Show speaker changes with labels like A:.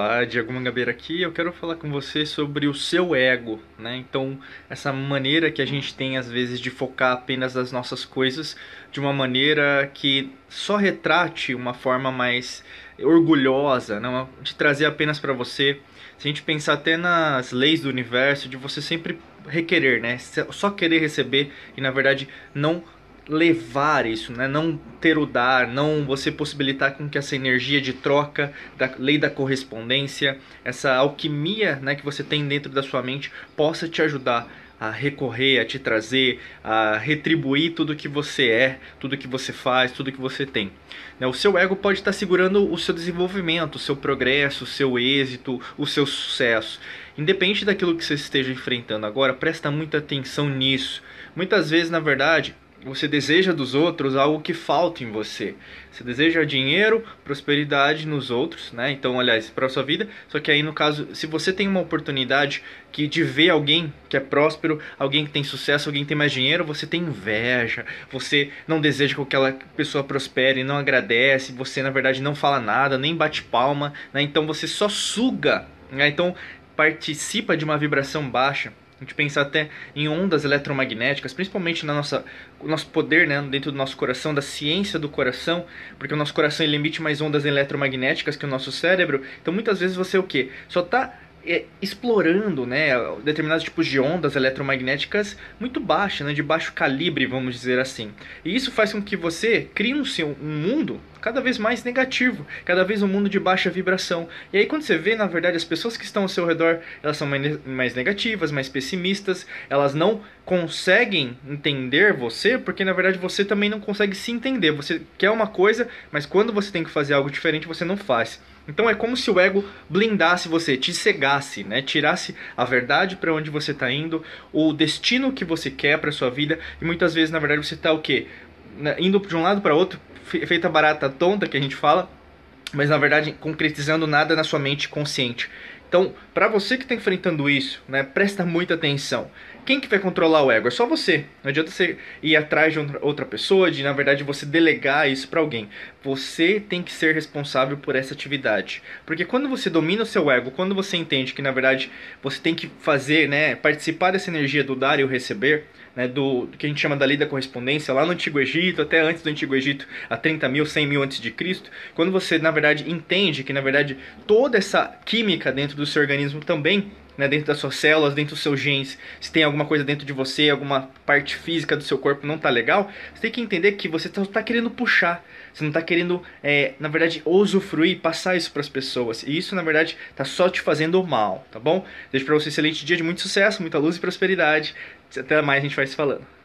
A: Olá, Diego Mangabeira aqui. Eu quero falar com você sobre o seu ego, né? Então, essa maneira que a gente tem às vezes de focar apenas nas nossas coisas de uma maneira que só retrate uma forma mais orgulhosa, não né? de trazer apenas para você. Se a gente pensar até nas leis do universo, de você sempre requerer, né? Só querer receber e na verdade não levar isso, né? não ter o dar, não você possibilitar com que essa energia de troca, da lei da correspondência, essa alquimia né, que você tem dentro da sua mente possa te ajudar a recorrer, a te trazer, a retribuir tudo que você é, tudo que você faz, tudo que você tem. Né, o seu ego pode estar segurando o seu desenvolvimento, o seu progresso, o seu êxito, o seu sucesso. Independente daquilo que você esteja enfrentando agora, presta muita atenção nisso. Muitas vezes, na verdade, você deseja dos outros algo que falta em você. Você deseja dinheiro, prosperidade nos outros, né? Então, aliás, para a sua vida. Só que aí, no caso, se você tem uma oportunidade que de ver alguém que é próspero, alguém que tem sucesso, alguém que tem mais dinheiro, você tem inveja. Você não deseja que aquela pessoa prospere, não agradece. Você, na verdade, não fala nada, nem bate palma, né? Então, você só suga. Né? Então, participa de uma vibração baixa a gente pensa até em ondas eletromagnéticas, principalmente na nossa nosso poder, né, dentro do nosso coração, da ciência do coração, porque o nosso coração ele emite mais ondas eletromagnéticas que o nosso cérebro. Então muitas vezes você o quê? Só está é, explorando né, determinados tipos de ondas eletromagnéticas muito baixas, né, de baixo calibre, vamos dizer assim. E isso faz com que você crie um, seu, um mundo cada vez mais negativo, cada vez um mundo de baixa vibração. E aí quando você vê, na verdade, as pessoas que estão ao seu redor, elas são mais negativas, mais pessimistas, elas não conseguem entender você, porque na verdade você também não consegue se entender. Você quer uma coisa, mas quando você tem que fazer algo diferente, você não faz. Então é como se o ego blindasse você, te cegasse, né? Tirasse a verdade para onde você está indo, o destino que você quer para sua vida, e muitas vezes na verdade você está o quê? Indo de um lado para outro, feita barata tonta que a gente fala, mas na verdade concretizando nada na sua mente consciente. Então, para você que está enfrentando isso, né, presta muita atenção. Quem que vai controlar o ego? É só você. Não adianta você ir atrás de outra pessoa, de na verdade você delegar isso para alguém. Você tem que ser responsável por essa atividade, porque quando você domina o seu ego, quando você entende que na verdade você tem que fazer, né, participar dessa energia do dar e o receber, né, do, do que a gente chama da lei da correspondência, lá no Antigo Egito, até antes do Antigo Egito, a 30 mil, 100 mil antes de Cristo, quando você na verdade entende que na verdade toda essa química dentro do seu organismo também, né, dentro das suas células, dentro dos seus genes, se tem alguma coisa dentro de você, alguma parte física do seu corpo não tá legal, você tem que entender que você não tá querendo puxar, você não tá querendo, é, na verdade, usufruir, passar isso para as pessoas. E isso, na verdade, tá só te fazendo mal, tá bom? Desejo para você um excelente dia de muito sucesso, muita luz e prosperidade. Até mais, a gente vai se falando.